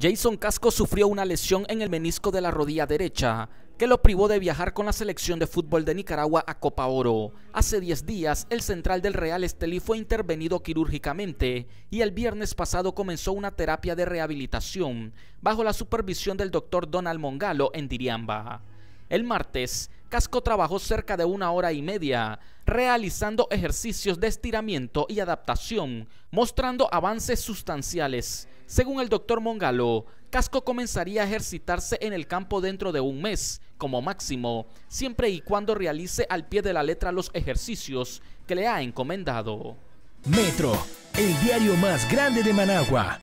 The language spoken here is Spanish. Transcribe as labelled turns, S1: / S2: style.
S1: Jason Casco sufrió una lesión en el menisco de la rodilla derecha que lo privó de viajar con la selección de fútbol de Nicaragua a Copa Oro. Hace 10 días, el central del Real Estelí fue intervenido quirúrgicamente y el viernes pasado comenzó una terapia de rehabilitación bajo la supervisión del doctor Donald Mongalo en Diriamba. El martes, Casco trabajó cerca de una hora y media, realizando ejercicios de estiramiento y adaptación, mostrando avances sustanciales según el doctor Mongalo, Casco comenzaría a ejercitarse en el campo dentro de un mes, como máximo, siempre y cuando realice al pie de la letra los ejercicios que le ha encomendado.
S2: Metro, el diario más grande de Managua.